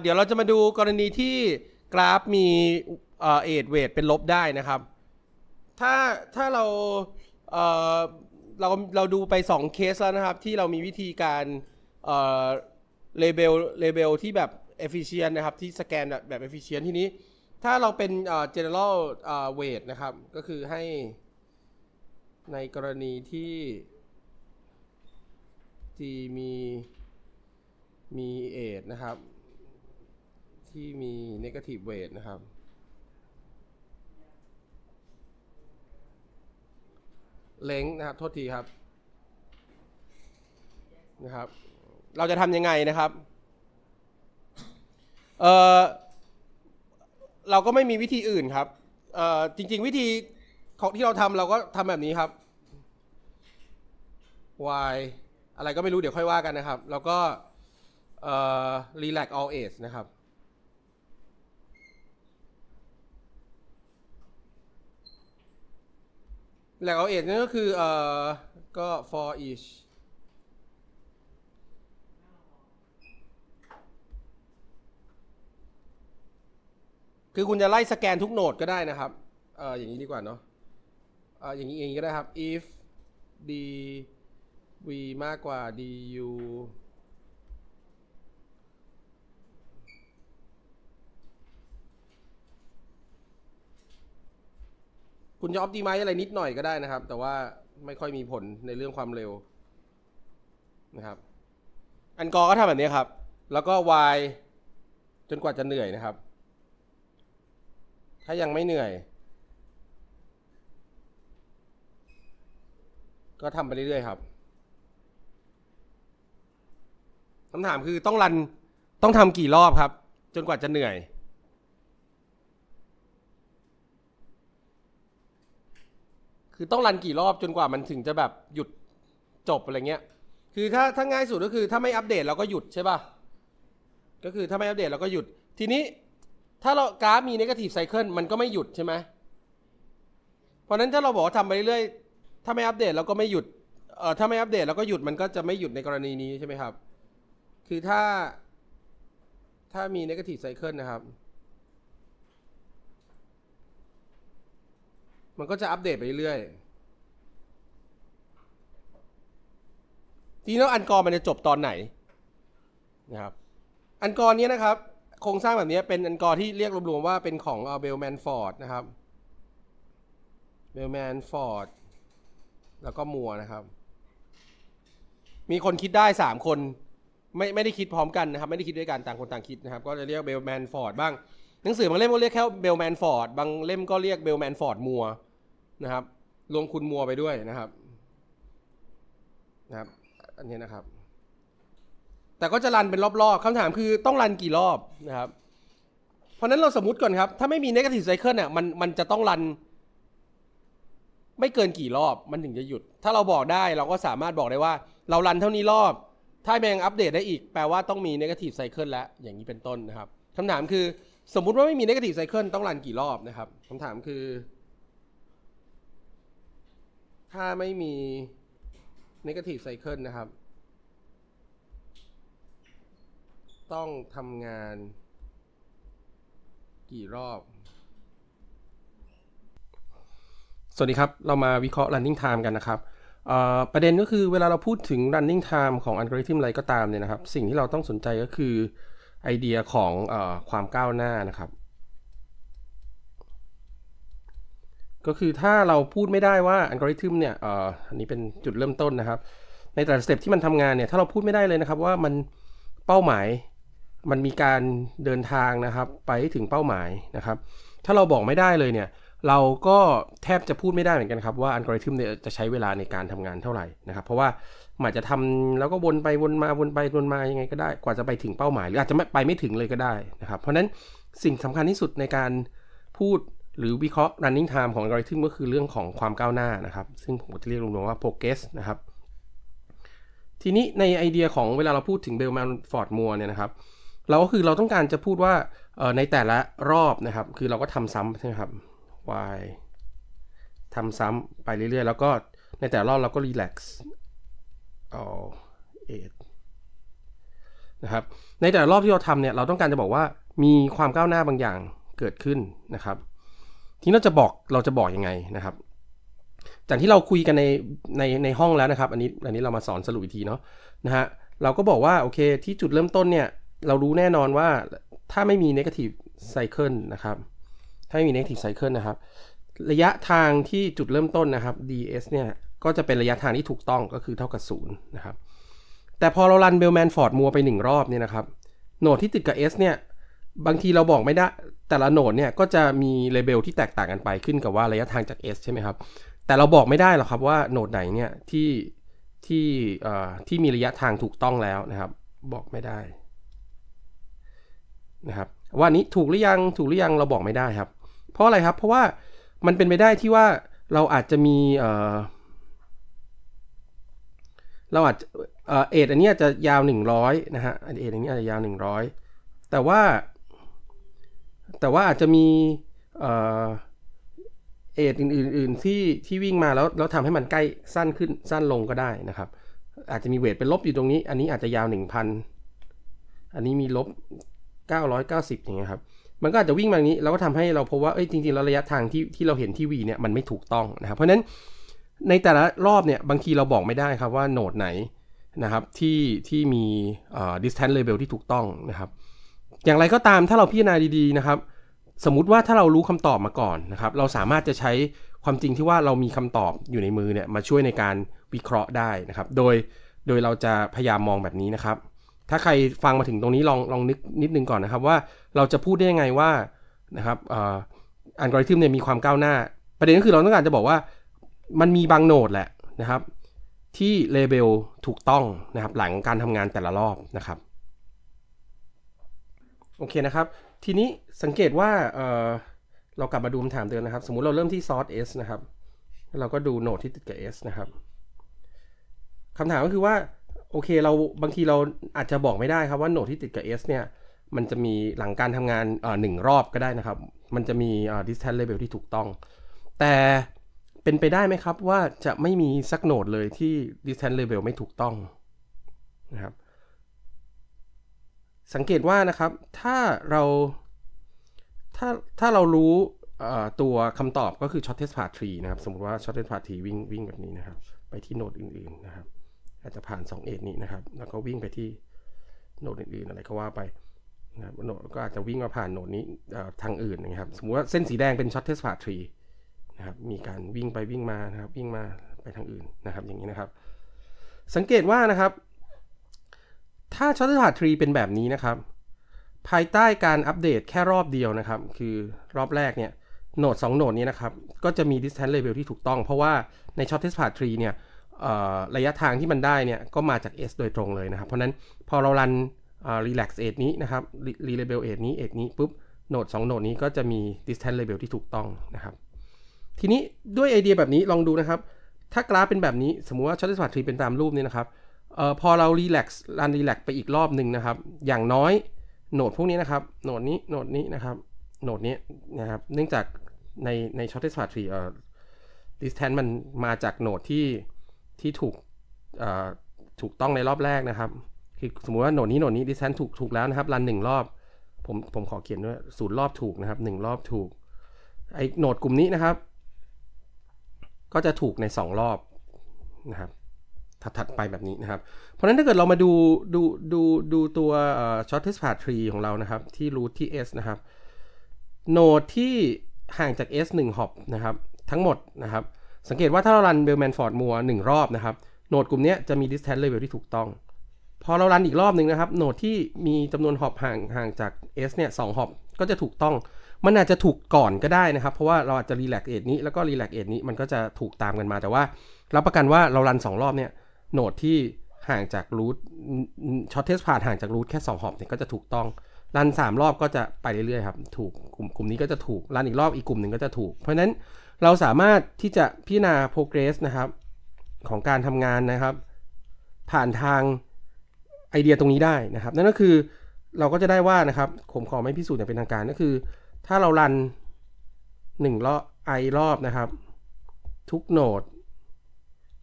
เดี๋ยวเราจะมาดูกรณีที่กราฟมีเอทเวทเป็นลบได้นะครับ ถ้าถ้าเราเเราเราดูไป 2 เคสแล้วนะครับที่เรามีวิธีการเลเบลเลเบลที่แบบเอฟฟิเชนนะครับที่สแกนแบบเอฟฟิเชนทีนี้ ถ้าเราเป็น general weight นะครับ ก็คือให้ในกรณีที่ที่มีมีเอทนะครับที่มี negative weight นะครับ เลงนะครับ โทษทีครับ นะครับ เราจะทำยังไงนะครับเออเราก็ไม่มีวิธีอื่นครับเออจริงๆ วิธีของที่เราทำเราก็ทำแบบนี้ครับ y อะไรก็ไม่รู้เดี๋ยวค่อยว่ากันนะครับ แล้วก็เออ relax all age นะครับแหล่งเอาเอทนั่นก็คือเอ่อก็ for each คือคุณจะไล่สแกนทุกโหนดก็ได้นะครับ เอ่ออย่างนี้ดีกว่าเนาะเอ่ออย่างนี้อย่างนี้ก็ได้ครับ if d v มากกว่า du คุณจะออปติไมซ์อะไรนิดหน่อยก็ได้นะครับ แต่ว่าไม่ค่อยมีผลในเรื่องความเร็วนะครับอันกอก็ทำแบบนี้ครับ แล้วก็วายจนกว่าจะเหนื่อยนะครับ ถ้ายังไม่เหนื่อย ก็ทำไปเรื่อยๆครับคำถามคือต้องรันต้องทำกี่รอบครับ จนกว่าจะเหนื่อยคือต้องรันกี่รอบจนกว่ามันถึงจะแบบหยุดจบ อะไรเงี้ย คือถ้าถ้าง่ายสุดก็คือถ้าไม่อัปเดตเราก็หยุด ใช่ป่ะ ก็คือถ้าไม่อัปเดตเราก็หยุด ทีนี้ถ้าเรากราฟมีเนกาทีฟไซเคิลมันก็ไม่หยุดใช่ไหมเพราะนั้นถ้าเราบอกทำไปเรื่อยๆ ถ้าไม่อัปเดตเราก็ไม่หยุด เอ่อถ้าไม่อัปเดตเราก็หยุดมันก็จะไม่หยุดในกรณีนี้ใช่ไหมครับ คือถ้าถ้ามีเนกาทีฟไซเคิลนะครับมันก็จะอัปเดตไปเรื่อยทีนี้อันกรมันจะจบตอนไหนนะครับ อันกรนี้นะครับโครงสร้างแบบนี้เป็นอันกรที่เรียกรวมๆว่าเป็นของเบลแมนฟอร์ดนะครับ เบลแมนฟอร์ดแล้วก็มัวนะครับ มีคนคิดได้ 3 คน ไม่ไม่ได้คิดพร้อมกันนะครับไม่ได้คิดด้วยกันต่างคนต่างคิดนะครับก็จะเรียกเบลแมนฟอร์ดบ้างหนังสือบางเล่มก็เรียกแค่เบลแมนฟอร์ด บางเล่มก็เรียกเบลแมนฟอร์ดมัวนะครับ รวมคุณมัวไปด้วยนะครับ นะครับ อันนี้นะครับ แต่ก็จะรันเป็นรอบๆคำถามคือต้องรันกี่รอบนะครับ เพราะนั้นเราสมมติก่อนครับ ถ้าไม่มีเนกาทีฟไซเคิลเนี่ย มันมันจะต้องรัน ไม่เกินกี่รอบ มันถึงจะหยุด ถ้าเราบอกได้ เราก็สามารถบอกได้ว่า เรารันเท่านี้รอบ ถ้าแมงอัปเดตได้อีก แปลว่าต้องมีเนกาทีฟไซเคิลแล้ว อย่างนี้เป็นต้นนะครับคำถามคือสมมุติว่าไม่มีเนกาทีฟไซเคิลต้องรันกี่รอบนะครับคำถามคือ ถ้าไม่มีเนกาทีฟไซเคิลนะครับ ต้องทำงานกี่รอบ สวัสดีครับ เรามาวิเคราะห์ running time กันนะครับ ประเด็นก็คือเวลาเราพูดถึง running time ของอัลกอริทึมอะไรก็ตามเนี่ยนะครับ สิ่งที่เราต้องสนใจก็คือไอเดียของอความก้าวหน้านะครับ ก็คือถ้าเราพูดไม่ได้ว่าอัลกอริทึมเนี่ยออันนี้เป็นจุดเริ่มต้นนะครับ ในแต่ละสเต็ปที่มันทำงานเนี่ยถ้าเราพูดไม่ได้เลยนะครับ ว่ามันเป้าหมาย มันมีการเดินทางนะครับไปถึงเป้าหมายนะครับ ถ้าเราบอกไม่ได้เลยเนี่ยเราก็แทบจะพูดไม่ได้เหมือนกันครับว่าอัลกอริทึมเนี่ยจะใช้เวลาในการทำงานเท่าไหร่นะครับ เพราะว่าอาจจะทำแล้วก็วนไปวนมา วนไป วนมา ยังไงก็ได้กว่าจะไปถึงเป้าหมาย หรืออาจจะไม่ไปไม่ถึงเลยก็ได้นะครับเพราะฉะนั้นสิ่งสำคัญที่สุดในการพูดหรือวิเคราะห์ running time ของอัลกอริทึมก็คือเรื่องของความก้าวหน้านะครับ ซึ่งผมจะเรียกรวมๆว่า progress นะครับ ทีนี้ในไอเดียของเวลาเราพูดถึงเบลแมนฟอร์ดมัวเนี่ยนะครับ เราก็คือเราต้องการจะพูดว่าในแต่ละรอบนะครับ คือเราก็ทำซ้ำใช่ไหมครับ y ทำซ้ำไปเรื่อย ๆ แล้วก็ในแต่ละรอบเราก็รีแลกซ์เอาเอนะครับ ในแต่ละรอบที่เราทำเนี่ยเราต้องการจะบอกว่ามีความก้าวหน้าบางอย่างเกิดขึ้นนะครับ ทีนี้เราจะบอกเราจะบอกยังไงนะครับ จากที่เราคุยกันในในในห้องแล้วนะครับ อันนี้อันนี้เรามาสอนสรุปอีกทีเนาะนะฮะเราก็บอกว่าโอเคที่จุดเริ่มต้นเนี่ยเรารู้แน่นอนว่าถ้าไม่มีเนกาทีฟไซเคิลนะครับถ้าไม่มี negative cycle นะครับระยะทางที่จุดเริ่มต้นนะครับ ds เนี่ยก็จะเป็นระยะทางที่ถูกต้องก็คือเท่ากับ0นะครับแต่พอเรารันเบลแมนฟอร์ดมัวไป 1 รอบเนี่ยนะครับโหนดที่ติดกับ s เนี่ยบางทีเราบอกไม่ได้ แต่ละโหนดเนี่ยก็จะมีเลเบลที่แตกต่างกันไปขึ้นกับว่าระยะทางจาก s ใช่ไหมครับแต่เราบอกไม่ได้หรอกครับว่าโหนดไหนเนี่ยที่ที่ที่มีระยะทางถูกต้องแล้วนะครับ บอกไม่ได้นะครับว่านี้ถูกหรือยังถูกหรือยังเราบอกไม่ได้ครับเพราะอะไรครับ เพราะว่ามันเป็นไปได้ที่ว่าเราอาจจะมีเออเราอาจเออเอทอันนี้จะยาว100นะฮะเอทอันนี้อาจจะยาว 100 แต่ว่า แต่ว่าอาจจะมี เออเอทอื่นๆที่ที่วิ่งมาแล้วแล้วทำให้มันใกล้สั้นขึ้นสั้นลงก็ได้นะครับ อาจจะมีเวทเป็นลบอยู่ตรงนี้อันนี้อาจจะยาว 1,000 อันนี้มีลบ 990อย่างเงี้ยครับมันก็อาจจะวิ่งมาอย่างนี้เราก็ทำให้เราพบว่าเอ้ยจริง ๆ แล้วระยะทางที่ที่เราเห็นที่วีเนี่ยมันไม่ถูกต้องนะครับ เพราะฉะนั้นในแต่ละรอบเนี่ยบางทีเราบอกไม่ได้ครับ ว่าโหนดไหนนะครับที่ที่มี distance label ที่ถูกต้องนะครับ อย่างไรก็ตามถ้าเราพิจารณาดีๆนะครับ สมมุติว่าถ้าเรารู้คำตอบมาก่อนนะครับ เราสามารถจะใช้ความจริงที่ว่าเรามีคำตอบอยู่ในมือเนี่ยมาช่วยในการวิเคราะห์ได้นะครับ โดยโดยเราจะพยายามมองแบบนี้นะครับถ้าใครฟังมาถึงตรงนี้ ลองลองนึกนิดนึงก่อนนะครับ ว่าเราจะพูดได้ยังไงว่านะครับอัลกอริทึมเนี่ยมีความก้าวหน้า ประเด็นก็คือเราต้องการจะบอกว่ามันมีบางโนดแหละนะครับ ที่เลเบลถูกต้องนะครับ หลังการทำงานแต่ละรอบนะครับโอเคนะครับ ทีนี้สังเกตว่าเเรากลับมาดูคำถามเดิมนนะครับสมมุติเราเริ่มที่ซอส S นะครับ เราก็ดูโนดที่ติดกับ S นะครับคำถามก็คือว่าโอเคเราบางทีเราอาจจะบอกไม่ได้ครับว่าโหนดที่ติดกับ S เนี่ยมันจะมีหลังการทำงานหนึ่งรอบก็ได้นะครับ มันจะมี distance level ที่ถูกต้อง แต่เป็นไปได้ไหมครับว่าจะไม่มีสักโหนดเลยที่ distance level ไม่ถูกต้องนะครับ สังเกตว่านะครับถ้าเราถ้าถ้าเรารู้ตัวคำตอบก็คือ shortest path tree นะครับ สมมติว่า shortest path tree วิ่งวิ่งแบบนี้นะครับ ไปที่โหนดอื่นๆนะครับอาจจะผ่าน2เอทนี้นะครับแล้วก็วิ่งไปที่โนดอื่นๆอะไรก็ว่าไปนะครับโนดก็อาจจะวิ่งมาผ่านโนดนี้ทางอื่นนะครับสมมติว่าเส้นสีแดงเป็นช็อตเทสพาทรีนะครับมีการวิ่งไปวิ่งมานะครับวิ่งมาไปทางอื่นนะครับอย่างนี้นะครับ สังเกตว่านะครับ ถ้าช็อตเทสพาทรีเป็นแบบนี้นะครับ ภายใต้การอัปเดตแค่รอบเดียวนะครับคือรอบแรกเนี่ยโหนด2โหนดนี้นะครับก็จะมี distance label ที่ถูกต้อง เพราะว่าในช็อตเทสพาทรีเนี่ยระยะทางที่มันได้เนี่ยก็มาจาก S โดยตรงเลยนะครับ เพราะนั้นพอเรารัน relax เอทนี้นะครับ relabel เอทนี้เอทนี้ ปุ๊บโนด2โนดนี้ก็จะมี distance label ที่ถูกต้องนะครับ ทีนี้ด้วยไอเดียแบบนี้ลองดูนะครับ ถ้ากราฟเป็นแบบนี้สมมุติว่าช h o r สวัสดีเป็นตามรูปนี้นะครับออพอเรา relax รัน relax ไปอีกรอบหนึ่งนะครับ อย่างน้อยโนดพวกนี้นะครับโนดนี้โนดนี้นะครับโนดนี้นะครับเนื่องจากในใน s h o r ส s w a รี r e e เอ่อ distance มันมาจากโนดที่ที่ถูกถูกต้องในรอบแรกนะครับ คือสมมติว่าโหนดนี้โหนดนี้ดิฉันถูกถูกแล้วนะครับรันหนึ่งรอบ ผมผมขอเขียนด้วยศูนย์รอบถูกนะครับหนึ่งรอบถูกไอ้โหนดกลุ่มนี้นะครับ ก็จะถูกในสองรอบนะครับ ถัดไปแบบนี้นะครับ เพราะนั้นถ้าเกิดเรามาดูดูดูดูตัวช็อต t e สพาทรีของเรานะครับ ที่รูทที่ s นะครับโนดที่ ห่างจาก s 1หอบนะครับ ทั้งหมดนะครับสังเกตว่าถ้าเรารันเบลแมนฟอร์ดมัวหนึ่งรอบนะครับโหนดกลุ่มนี้จะมีดิส t ทน c e เ e v e l ที่ถูกต้อง พอเรารันอีกรอบหนึ่งนะครับโหนดที่มีจำนวนหอบห่างห่างจาก S เนี่ยสองหอบก็จะถูกต้อง มันอาจจะถูกก่อนก็ได้นะครับ เพราะว่าเราอาจจะรีแลกเอทนี้แล้วก็รีแลกเอทนี้มันก็จะถูกตามกันมาแต่ว่ารับประกันว่าเรารัน 2 รอบเนี่ยโหนดที่ห่างจากรูทช็อตเทสผ่านห่างจากรูทแค่2หอบเนี่ยก็จะถูกต้องรัน 3 รอบก็จะไปเรื่อยๆครับถูกกลุ่มกลุ่มนี้ก็จะถูกรันอีกรอบอีกกลุ่มหนึ่งก็จะถูกเพราะฉะนั้นเราสามารถที่จะพิจารณา progress นะครับของการทำงานนะครับ ผ่านทางไอเดียตรงนี้ได้นะครับ นั่นก็คือเราก็จะได้ว่านะครับผมขอไม่พิสูจน์อย่างเป็นทางการก็คือ ถ้าเรารัน1รอบ i รอบนะครับทุกโนด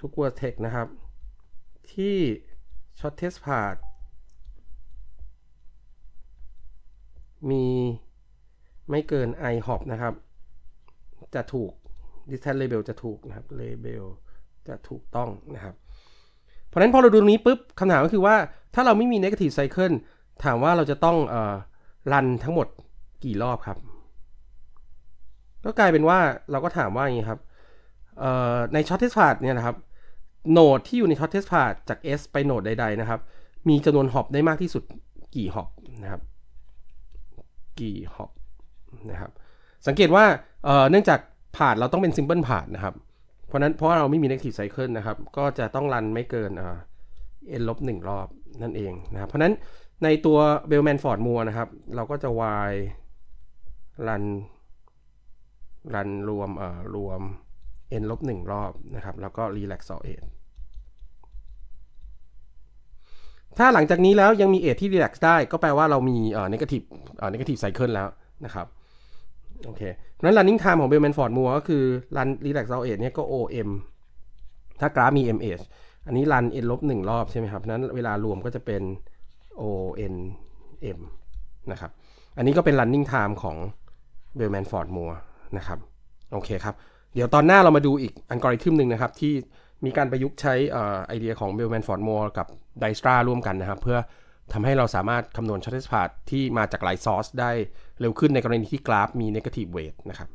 ทุก vertex นะครับที่ shortest path มีไม่เกิน i hop นะครับจะถูกดิสแทสเลเบลจะถูกนะครับ เลเบลจะถูกต้องนะครับ เพราะนั้นพอเราดูตรงนี้ปุ๊บคำถามก็คือว่าถ้าเราไม่มีเนกาทีฟไซเคิล ถามว่าเราจะต้องเอ่อรันทั้งหมดกี่รอบครับ ก็กลายเป็นว่าเราก็ถามว่าอย่างนี้ครับในช็อตเทสพาดเนี่ยนะครับโหนดที่อยู่ในช็อตเทสพาดจาก S ไปโหนดใดๆนะครับ มีจำนวนฮอปได้มากที่สุดกี่ฮอปนะครับ กี่ฮอปนะครับ สังเกตว่าเนื่องจากผ่านเราต้องเป็นซิมเพิลผ่านนะครับ เพราะนั้นเพราะเราไม่มีเนกทีฟไซเคิลนะครับ ก็จะต้องรันไม่เกินเอ็นลบหนึ่งรอบนั่นเองนะครับ เพราะนั้นในตัวเบลแมนฟอร์ดมัวนะครับ เราก็จะวายรันรันรวมเอ่อรวมนลบหนึ่งรอบนะครับ แล้วก็ร relax a เอทถ้าหลังจากนี้แล้ว ยังมีเอที่รีแลกซ์ได้ ก็แปลว่าเรามีเอ่อเนกาทีฟเอ่อเนกาทีฟไซเคิลแล้วนะครับโอเคนั้น running time ของเบลแมนฟอร์ดมัวก็คือ run relax out 8เนี่ยก็ OM ถ้ากราฟมี MH อันนี้ run n ลบ1รอบใช่ไหมครับนั้นเวลารวมก็จะเป็น ON M นะครับ อันนี้ก็เป็น running time ของเบลแมนฟอร์ดมัวนะครับ โอเคครับ เดี๋ยวตอนหน้าเรามาดูอีกอัลกอริทึมหนึ่งนะครับ ที่มีการประยุกต์ใช้ไอเดียของเบลแมนฟอร์ดมัวกับไดสตราร่วมกันนะครับเพื่อทำให้เราสามารถคำนวณช็อตเทสพาธที่มาจากหลายซอร์สได้เร็วขึ้นในกรณีที่กราฟมีเน g a t i v e weight นะครับ